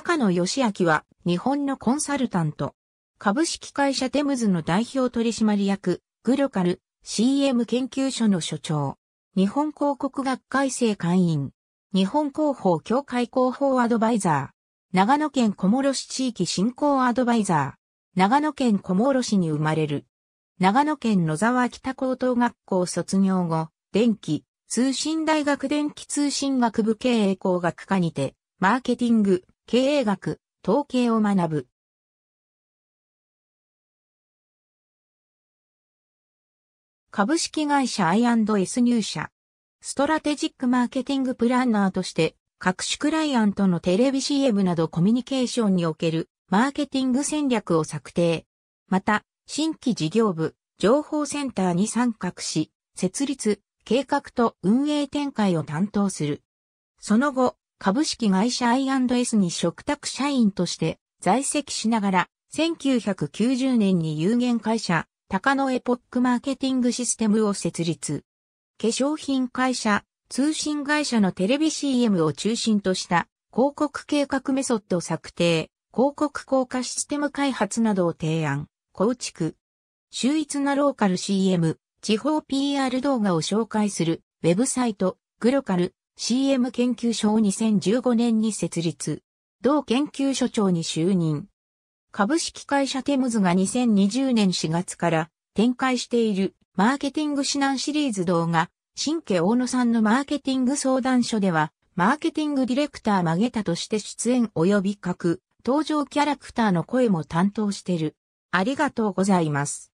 高野義明は日本のコンサルタント。株式会社テムズの代表取締役、グロカル CM 研究所の所長。日本広告学会生会員。日本広報協会広報アドバイザー。長野県小諸市地域振興アドバイザー。長野県小諸市に生まれる。長野県野沢北高等学校卒業後、電気、通信大学電気通信学部経営工学科にて、マーケティング、経営学、統計を学ぶ。株式会社 I&S 入社。ストラテジックマーケティングプランナーとして、各種クライアントのテレビ CM などコミュニケーションにおけるマーケティング戦略を策定。また、新規事業部、情報センターに参画し、設立、計画と運営展開を担当する。その後、株式会社 I&S に食卓社員として在籍しながら、1990年に有限会社、高野エポックマーケティングシステムを設立。化粧品会社、通信会社のテレビ CM を中心とした広告計画メソッド策定、広告効果システム開発などを提案、構築。秀逸なローカル CM、地方 PR 動画を紹介するウェブサイト、グロカル、CM 研究所を2015年に設立。同研究所長に就任。株式会社テムズが2020年4月から展開しているマーケティング指南シリーズ動画、新家大野さんのマーケティング相談所では、マーケティングディレクター曲げたとして出演及び各登場キャラクターの声も担当してる。ありがとうございます。